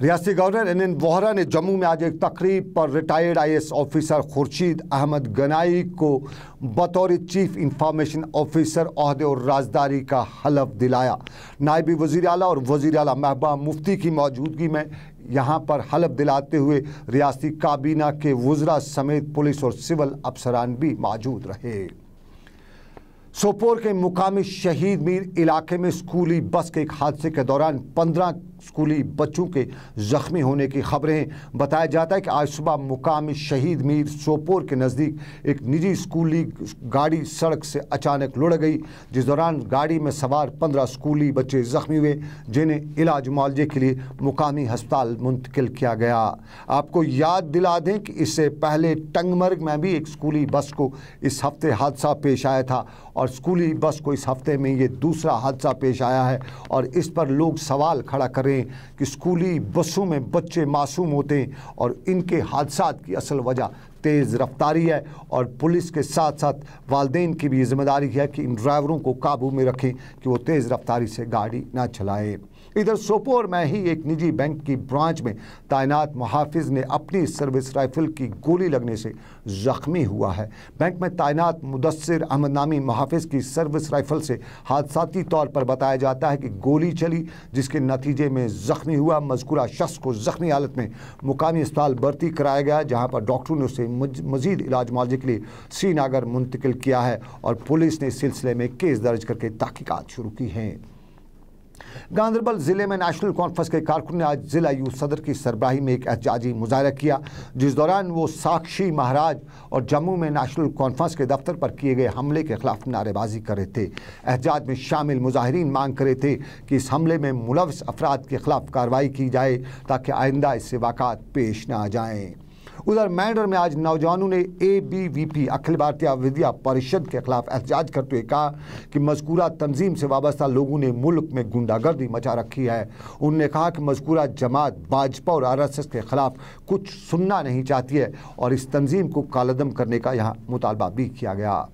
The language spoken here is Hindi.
Reasi governor N N Vohra ने जम्मू में आज एक तकरीब पर retired S officer Khurshid Ahmad Ganai को बतौर चीफ इंफॉर्मेशन ऑफिसर अहदे और राजदारी का हलफ दिलाया नायबी वजीर अली और वज़ी अल महबा मुफ्ती की मौजूदगी में यहाँ पर हलफ दिलाते हुए रियासी काबीना के वजरा समेत पुलिस और सिविल अफसरान भी मौजूद रहे सोपोर के मुकामी शहीद मीर इलाके में स्कूली बस के एक हादसे के दौरान पंद्रह स्कूली बच्चों के ज़ख्मी होने की खबरें बताया जाता है कि आज सुबह मुकामी शहीद मीर सोपोर के नज़दीक एक निजी स्कूली गाड़ी सड़क से अचानक लुढ़ गई जिस दौरान गाड़ी में सवार पंद्रह स्कूली बच्चे ज़ख्मी हुए जिन्हें इलाज मुआवजे के लिए मुकामी हस्पताल मुंतकिल किया गया आपको याद दिला दें कि इससे पहले टंगमर्ग में भी एक स्कूली बस को इस हफ्ते हादसा पेश आया था और स्कूली बस को इस हफ्ते में ये दूसरा हादसा पेश आया है और इस पर लोग सवाल खड़ा कर रहे हैं कि स्कूली बसों में बच्चे मासूम होते हैं और इनके हादसा की असल वजह तेज़ रफ्तारी है और पुलिस के साथ साथ वालदेन की भी जिम्मेदारी है कि इन ड्राइवरों को काबू में रखें कि वो तेज़ रफ्तारी से गाड़ी ना चलाएं इधर सोपोर में ही एक निजी बैंक की ब्रांच में तैनात मुहाफिज ने अपनी सर्विस राइफल की गोली लगने से ज़ख्मी हुआ है बैंक में तैनात मुदसर अहमद नामी मुहाफिज की सर्विस राइफल से हादसाती तौर पर बताया जाता है कि गोली चली जिसके नतीजे में ज़ख्मी हुआ मजकूरा शख्स को ज़ख्मी हालत में मुकामी अस्पताल भर्ती कराया गया जहाँ पर डॉक्टरों ने उसे मजीद इलाज मुआवजे के लिए श्रीनगर मुंतकिल किया है और पुलिस ने इस सिलसिले में केस दर्ज करके तहकीकत शुरू की हैं गांधरबल ज़िले में नेशनल कॉन्फ्रेंस के कारकुन ने आज ज़िला यू सदर की सरबराही में एक एहतजाजी मुजाहरा किया जिस दौरान वो साक्षी महाराज और जम्मू में नेशनल कॉन्फ्रेंस के दफ्तर पर किए गए हमले के खिलाफ नारेबाजी कर रहे थे एहतजाज में शामिल मुजाहरीन मांग कर रहे थे कि इस हमले में मुलवस अफराद के खिलाफ कार्रवाई की जाए ताकि आइंदा इससे वाक़ात पेश ना आ जाएँ उधर मैंडर में आज नौजवानों ने A B V P Akhil Bharatiya Vidya परिषद के खिलाफ एहतजाज करते हुए कहा कि मजकूरा तंजीम से वाबस्ता लोगों ने मुल्क में गुंडागर्दी मचा रखी है उन्होंने कहा कि मजकूरा जमात भाजपा और आर एस एस के खिलाफ कुछ सुनना नहीं चाहती है और इस तंजीम को कालदम करने का यहाँ मुतालबा भी किया गया